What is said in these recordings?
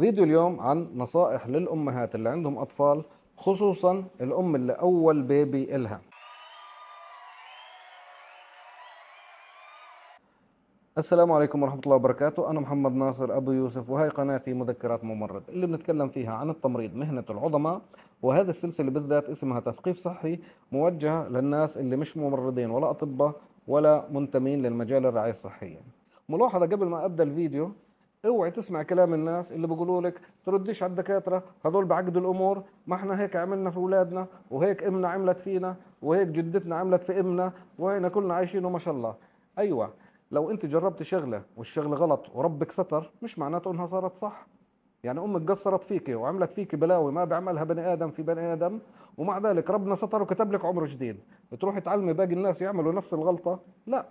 فيديو اليوم عن نصائح للأمهات اللي عندهم أطفال خصوصا الأم اللي أول بيبي إلها السلام عليكم ورحمة الله وبركاته أنا محمد ناصر أبو يوسف وهي قناتي مذكرات ممرض اللي بنتكلم فيها عن التمريض مهنة العظماء وهذه السلسلة بالذات اسمها تثقيف صحي موجهة للناس اللي مش ممرضين ولا أطباء ولا منتمين للمجال الرعاية الصحية ملاحظة قبل ما أبدأ الفيديو اوعي تسمع كلام الناس اللي بيقولوا لك ترديش على الدكاتره هذول بعقد الامور ما احنا هيك عملنا في اولادنا وهيك امنا عملت فينا وهيك جدتنا عملت في امنا وهنا كلنا عايشين وما شاء الله ايوه لو انت جربت شغله والشغله غلط وربك ستر مش معناته انها صارت صح يعني امك قصرت فيك وعملت فيك بلاوي ما بيعملها بني ادم في بني ادم ومع ذلك ربنا ستر وكتب لك عمر جديد بتروحي تعلمي باقي الناس يعملوا نفس الغلطه لا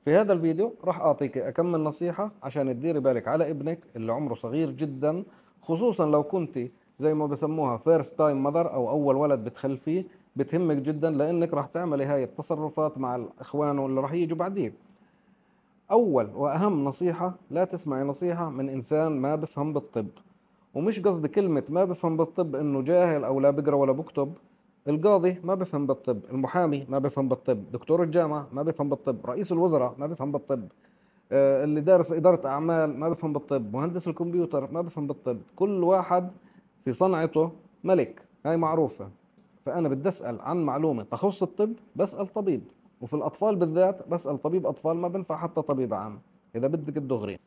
في هذا الفيديو راح أعطيك أكمل نصيحة عشان تديري بالك على ابنك اللي عمره صغير جدا خصوصا لو كنت زي ما بسموها فيرست تايم ماذر أو أول ولد بتخلفيه بتهمك جدا لأنك راح تعملي هاي التصرفات مع إخوانه اللي راح يجوا بعديك أول وأهم نصيحة لا تسمعي نصيحة من إنسان ما بفهم بالطب ومش قصدي كلمة ما بفهم بالطب إنه جاهل أو لا بقرأ ولا بكتب القاضي ما بفهم بالطب المحامي ما بفهم بالطب دكتور الجامعة ما بفهم بالطب رئيس الوزراء ما بفهم بالطب آه، اللي دارس إدارة أعمال ما بفهم بالطب مهندس الكمبيوتر ما بفهم بالطب كل واحد في صنعته ملك هاي معروفة فأنا بدي أسأل عن معلومة تخص الطب بسأل طبيب وفي الأطفال بالذات بسأل طبيب أطفال ما بنفع حتى طبيب عام إذا بدك الدغري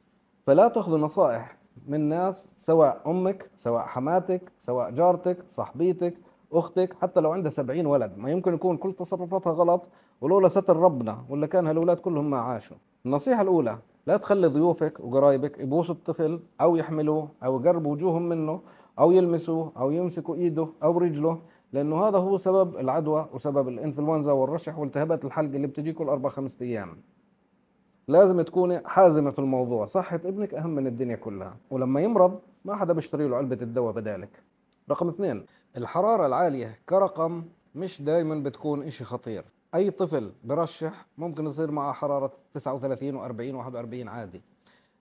فلا تاخذوا نصائح من ناس سواء أمك سواء حماتك سواء جارتك صاحبيتك اختك حتى لو عندها 70 ولد ما يمكن يكون كل تصرفاتها غلط ولولا ستر ربنا ولا كان هالولاد كلهم ما عاشوا النصيحه الاولى لا تخلي ضيوفك وقرايبك يبوسوا الطفل او يحملوه او يقربوا وجوههم منه او يلمسوه او يمسكوا ايده او رجله لانه هذا هو سبب العدوى وسبب الانفلونزا والرشح والتهابات الحلق اللي بتجي كل اربع خمسة ايام لازم تكوني حازمه في الموضوع صحه ابنك اهم من الدنيا كلها ولما يمرض ما حدا بيشتري له علبه الدواء بدالك رقم اثنين الحرارة العالية كرقم مش دايما بتكون اشي خطير اي طفل برشح ممكن يصير معه حرارة 39 و40 و41 عادي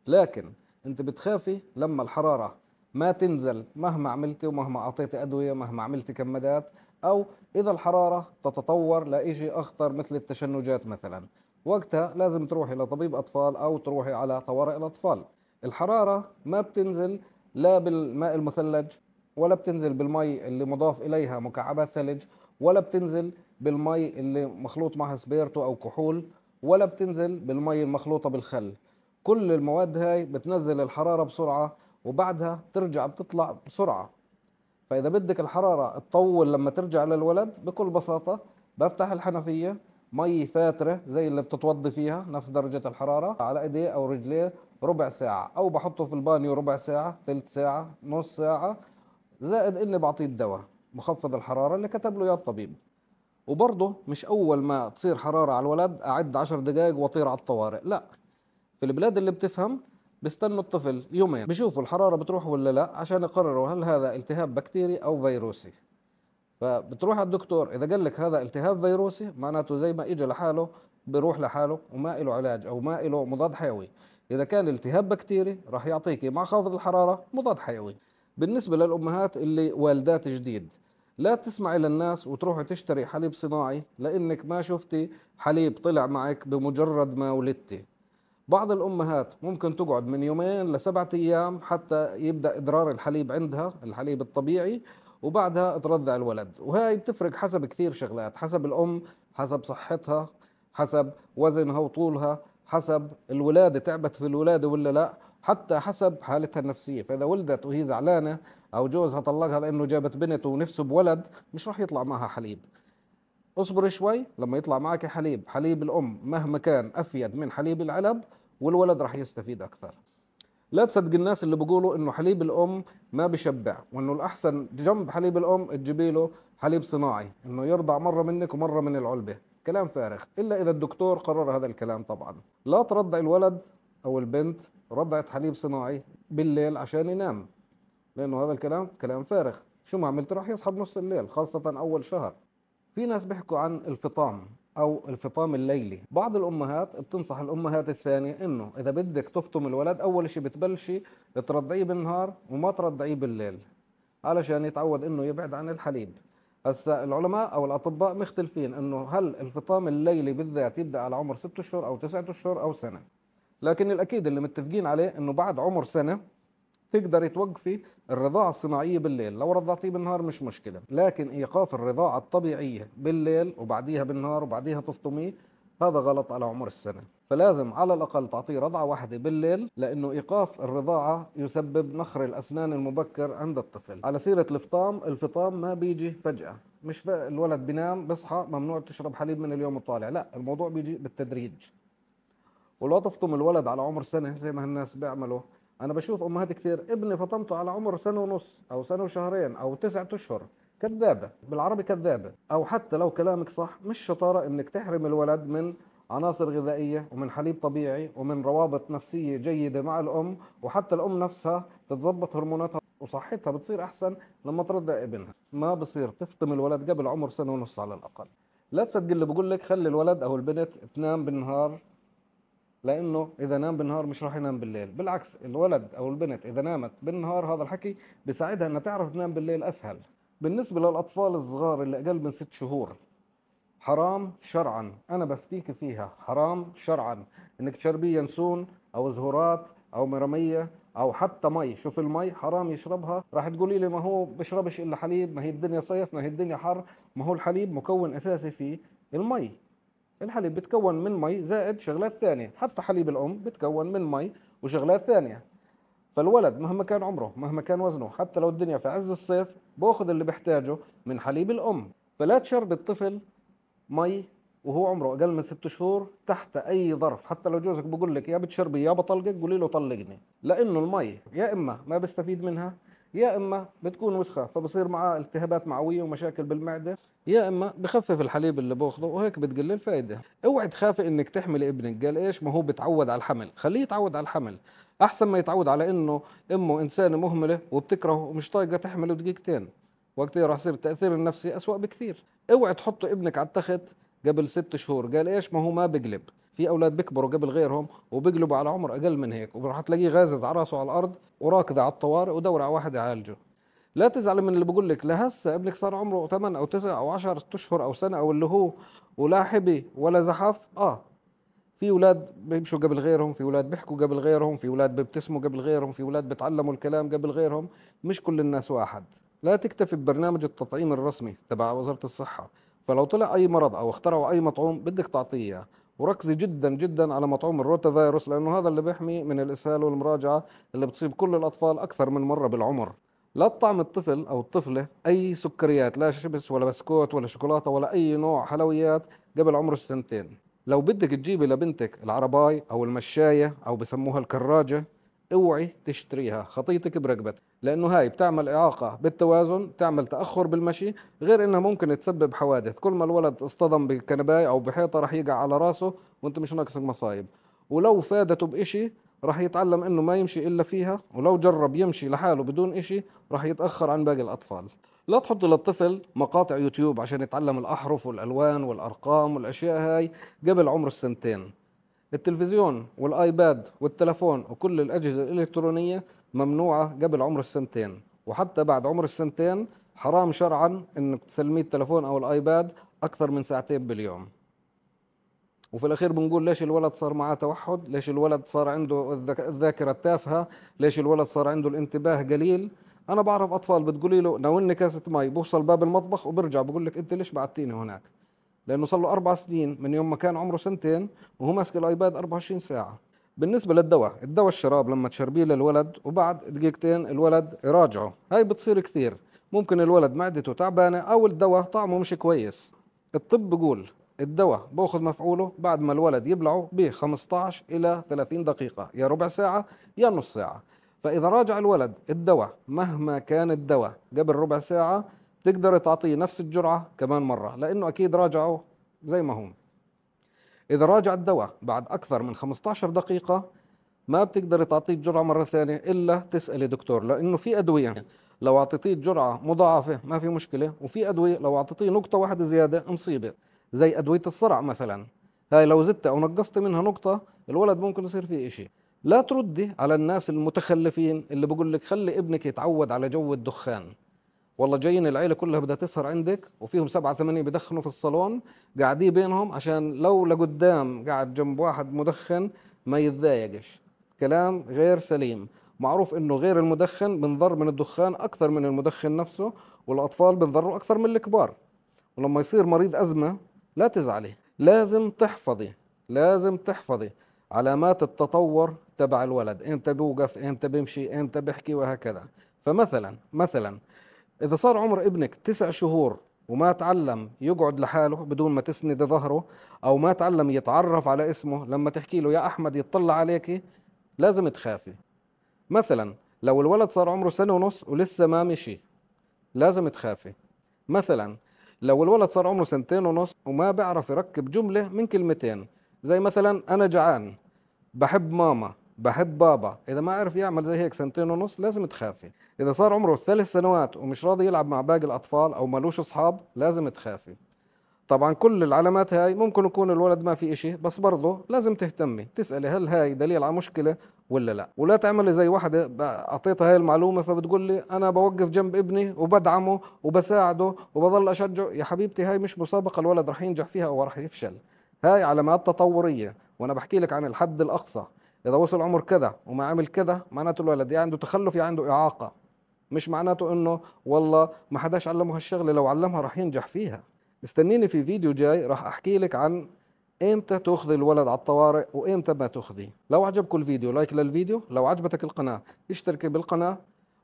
لكن انت بتخافي لما الحرارة ما تنزل مهما عملتي ومهما اعطيتي ادوية مهما عملتي كمادات او اذا الحرارة تتطور لاشي اخطر مثل التشنجات مثلا وقتها لازم تروحي لطبيب اطفال او تروحي على طوارئ الاطفال الحرارة ما بتنزل لا بالماء المثلج ولا بتنزل بالمي اللي مضاف اليها مكعبات ثلج ولا بتنزل بالمي اللي مخلوط معها سبيرتو او كحول ولا بتنزل بالمي المخلوطه بالخل كل المواد هاي بتنزل الحراره بسرعه وبعدها بترجع بتطلع بسرعه فاذا بدك الحراره تطول لما ترجع للولد بكل بساطه بفتح الحنفيه مي فاتره زي اللي بتتوضي فيها نفس درجه الحراره على ايديه او رجليه ربع ساعه او بحطه في البانيو ربع ساعه ثلث ساعه نص ساعه زائد اني بعطيه الدواء مخفض الحراره اللي كتب له اياه الطبيب وبرضه مش اول ما تصير حراره على الولد اعد 10 دقائق واطير على الطوارئ لا في البلاد اللي بتفهم بيستنوا الطفل يومين بيشوفوا الحراره بتروح ولا لا عشان يقرروا هل هذا التهاب بكتيري او فيروسي فبتروح على الدكتور اذا قال لك هذا التهاب فيروسي معناته زي ما اجى لحاله بيروح لحاله وما له علاج او ما له مضاد حيوي اذا كان التهاب بكتيري راح يعطيكي مع خافض الحراره مضاد حيوي بالنسبة للأمهات اللي والدات جديد لا تسمعي للناس وتروحي تشتري حليب صناعي لأنك ما شفتي حليب طلع معك بمجرد ما ولدتي بعض الأمهات ممكن تقعد من يومين لسبعة أيام حتى يبدأ إدرار الحليب عندها الحليب الطبيعي وبعدها ترضع الولد وهي بتفرق حسب كثير شغلات حسب الأم حسب صحتها حسب وزنها وطولها حسب الولادة تعبت في الولادة ولا لا حتى حسب حالتها النفسية فإذا ولدت وهي زعلانة أو جوزها طلقها لأنه جابت بنت ونفسه بولد مش راح يطلع معها حليب اصبر شوي لما يطلع معك حليب حليب الأم مهما كان أفيد من حليب العلب والولد راح يستفيد أكثر لا تصدق الناس اللي بيقولوا انه حليب الام ما بشبع وانه الاحسن جنب حليب الام تجيبي له حليب صناعي انه يرضع مره منك ومره من العلبه كلام فارغ الا اذا الدكتور قرر هذا الكلام طبعا لا ترضع الولد او البنت رضعة حليب صناعي بالليل عشان ينام لأنه هذا الكلام كلام فارغ شو ما عملت راح يصحى بنص الليل خاصة أول شهر في ناس بيحكوا عن الفطام أو الفطام الليلي بعض الأمهات بتنصح الأمهات الثانية إنه إذا بدك تفطم الولد أول شيء بتبلشي ترضعيه بالنهار وما ترضعيه بالليل علشان يتعود إنه يبعد عن الحليب هسا العلماء او الاطباء مختلفين انه هل الفطام الليلي بالذات يبدا على عمر ستة اشهر او تسعة اشهر او سنه لكن الاكيد اللي متفقين عليه انه بعد عمر سنه تقدري توقفي الرضاعة الصناعية بالليل لو رضعتيه بالنهار مش مشكلة لكن إيقاف الرضاعة الطبيعية بالليل وبعديها بالنهار وبعديها تفطميه هذا غلط على عمر السنة فلازم على الأقل تعطيه رضعة واحدة بالليل لأنه إيقاف الرضاعة يسبب نخر الأسنان المبكر عند الطفل على سيرة الفطام الفطام ما بيجي فجأة مش الولد بينام بصحى ممنوع تشرب حليب من اليوم الطالع لا الموضوع بيجي بالتدريج ولو تفطم الولد على عمر سنه زي ما الناس بيعملوا انا بشوف امهات كثير ابني فطمته على عمر سنه ونص او سنه وشهرين او تسعة اشهر كذابه بالعربي كذابه او حتى لو كلامك صح مش شطاره انك تحرم الولد من عناصر غذائية ومن حليب طبيعي ومن روابط نفسية جيدة مع الأم وحتى الأم نفسها تتظبط هرموناتها وصحتها بتصير أحسن لما ترضع ابنها ما بصير تفطم الولد قبل عمر سنة ونص على الأقل لا تصدق اللي بقول لك خلي الولد أو البنت تنام بالنهار لانه اذا نام بالنهار مش راح ينام بالليل بالعكس الولد او البنت اذا نامت بالنهار هذا الحكي بيساعدها انها تعرف تنام بالليل اسهل بالنسبه للاطفال الصغار اللي اقل من ست شهور حرام شرعا انا بفتيك فيها حرام شرعا انك تشربيه ينسون او زهورات او مرميه او حتى مي شوف المي حرام يشربها راح تقولي لي ما هو بشربش الا حليب ما هي الدنيا صيف ما هي الدنيا حر ما هو الحليب مكون اساسي في المي الحليب بتكون من مي زائد شغلات ثانية حتى حليب الأم بتكون من مي وشغلات ثانية فالولد مهما كان عمره مهما كان وزنه حتى لو الدنيا في عز الصيف بأخذ اللي بحتاجه من حليب الأم فلا تشرب الطفل مي وهو عمره أقل من ست شهور تحت أي ظرف حتى لو جوزك بقول لك يا بتشربي يا بطلقك قولي له طلقني لأنه المي يا إما ما بستفيد منها يا اما بتكون وسخه فبصير معاه التهابات معويه ومشاكل بالمعده يا اما بخفف الحليب اللي باخذه وهيك بتقل الفائده اوعي تخافي انك تحملي ابنك قال ايش ما هو بتعود على الحمل خليه يتعود على الحمل احسن ما يتعود على انه امه انسانه مهمله وبتكرهه ومش طايقه تحمله دقيقتين وقتها راح يصير التاثير النفسي اسوا بكثير اوعي تحط ابنك على التخت قبل ست شهور قال ايش ما هو ما بقلب في اولاد بيكبروا قبل غيرهم وبقلبوا على عمر اقل من هيك وراح تلاقيه غازز على راسه على الارض وراكض على الطوارئ ودور على واحد يعالجه لا تزعل من اللي بقول لك لهسه ابنك صار عمره 8 او 9 او 10 اشهر او سنه او اللي هو ولا حبي ولا زحف اه في اولاد بيمشوا قبل غيرهم في اولاد بيحكوا قبل غيرهم في اولاد بيبتسموا قبل غيرهم في اولاد بيتعلموا الكلام قبل غيرهم مش كل الناس واحد لا تكتفي ببرنامج التطعيم الرسمي تبع وزاره الصحه فلو طلع اي مرض او اخترعوا اي مطعوم بدك تعطيه وركزي جدا جدا على مطعوم الروتا فيروس لانه هذا اللي بيحمي من الاسهال والمراجعه اللي بتصيب كل الاطفال اكثر من مره بالعمر لا تطعم الطفل او الطفله اي سكريات لا شبس ولا بسكوت ولا شوكولاته ولا اي نوع حلويات قبل عمر السنتين لو بدك تجيبي لبنتك العرباي او المشايه او بسموها الكراجه اوعي تشتريها خطيتك برقبتك لانه هاي بتعمل اعاقه بالتوازن بتعمل تاخر بالمشي غير انها ممكن تسبب حوادث كل ما الولد اصطدم بكنبايه او بحيطه راح يقع على راسه وانت مش ناقصك مصايب ولو فادته بإشي راح يتعلم انه ما يمشي الا فيها ولو جرب يمشي لحاله بدون إشي راح يتاخر عن باقي الاطفال لا تحطوا للطفل مقاطع يوتيوب عشان يتعلم الاحرف والالوان والارقام والاشياء هاي قبل عمر السنتين التلفزيون والايباد والتلفون وكل الاجهزه الالكترونيه ممنوعه قبل عمر السنتين وحتى بعد عمر السنتين حرام شرعا انك تسلميه التلفون او الايباد اكثر من ساعتين باليوم وفي الاخير بنقول ليش الولد صار معاه توحد ليش الولد صار عنده الذاكره التافهه ليش الولد صار عنده الانتباه قليل انا بعرف اطفال بتقولي له ناولني كاسه مي بوصل باب المطبخ وبرجع بقول لك انت ليش بعتيني هناك لانه صار له اربع سنين من يوم ما كان عمره سنتين وهو ماسك الايباد 24 ساعه بالنسبه للدواء الدواء الشراب لما تشربيه للولد وبعد دقيقتين الولد يراجعه هاي بتصير كثير ممكن الولد معدته تعبانه او الدواء طعمه مش كويس الطب بقول الدواء باخذ مفعوله بعد ما الولد يبلعه ب 15 الى 30 دقيقه يا ربع ساعه يا نص ساعه فاذا راجع الولد الدواء مهما كان الدواء قبل ربع ساعه تقدر تعطيه نفس الجرعة كمان مرة لأنه أكيد راجعه زي ما هو إذا راجع الدواء بعد أكثر من 15 دقيقة ما بتقدر تعطيه الجرعة مرة ثانية إلا تسألي دكتور لأنه في أدوية نعم. لو أعطيتيه الجرعة مضاعفة ما في مشكلة وفي أدوية لو أعطيتيه نقطة واحدة زيادة مصيبة زي أدوية الصرع مثلا هاي لو زدت أو نقصت منها نقطة الولد ممكن يصير فيه إشي لا تردي على الناس المتخلفين اللي بقول لك خلي ابنك يتعود على جو الدخان والله جايين العيله كلها بدها تسهر عندك وفيهم سبعه ثمانيه بدخنوا في الصالون قاعدين بينهم عشان لو لقدام قاعد جنب واحد مدخن ما يتضايقش كلام غير سليم معروف انه غير المدخن بنضر من الدخان اكثر من المدخن نفسه والاطفال بنضروا اكثر من الكبار ولما يصير مريض ازمه لا تزعلي لازم تحفظي لازم تحفظي علامات التطور تبع الولد امتى بيوقف امتى بيمشي امتى بيحكي وهكذا فمثلا مثلا إذا صار عمر ابنك تسع شهور وما تعلم يقعد لحاله بدون ما تسند ظهره أو ما تعلم يتعرف على اسمه لما تحكي له يا أحمد يتطلع عليك لازم تخافي مثلا لو الولد صار عمره سنة ونص ولسه ما مشي لازم تخافي مثلا لو الولد صار عمره سنتين ونص وما بيعرف يركب جملة من كلمتين زي مثلا أنا جعان بحب ماما بحب بابا اذا ما عرف يعمل زي هيك سنتين ونص لازم تخافي اذا صار عمره ثلاث سنوات ومش راضي يلعب مع باقي الاطفال او ملوش اصحاب لازم تخافي طبعا كل العلامات هاي ممكن يكون الولد ما في إشي بس برضه لازم تهتمي تسألي هل هاي دليل على مشكلة ولا لا ولا تعملي زي واحدة أعطيتها هاي المعلومة فبتقول لي أنا بوقف جنب ابني وبدعمه وبساعده وبضل أشجعه يا حبيبتي هاي مش مسابقة الولد رح ينجح فيها أو رح يفشل هاي علامات تطورية وأنا بحكي لك عن الحد الأقصى اذا وصل عمر كذا وما عمل كذا معناته الولد يا عنده تخلف يا عنده اعاقه مش معناته انه والله ما حداش علمه هالشغله لو علمها راح ينجح فيها استنيني في فيديو جاي راح احكي لك عن امتى تاخذي الولد على الطوارئ وامتى ما تاخذيه لو عجبك الفيديو لايك للفيديو لو عجبتك القناه اشتركي بالقناه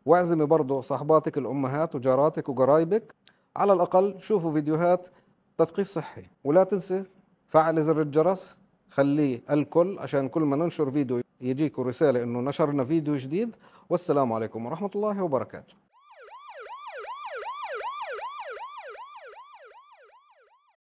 واعزمي برضه صاحباتك الامهات وجاراتك وقرايبك على الاقل شوفوا فيديوهات تثقيف صحي ولا تنسى فعل زر الجرس خليه الكل عشان كل ما ننشر فيديو يجيكم رسالة انه نشرنا فيديو جديد والسلام عليكم ورحمة الله وبركاته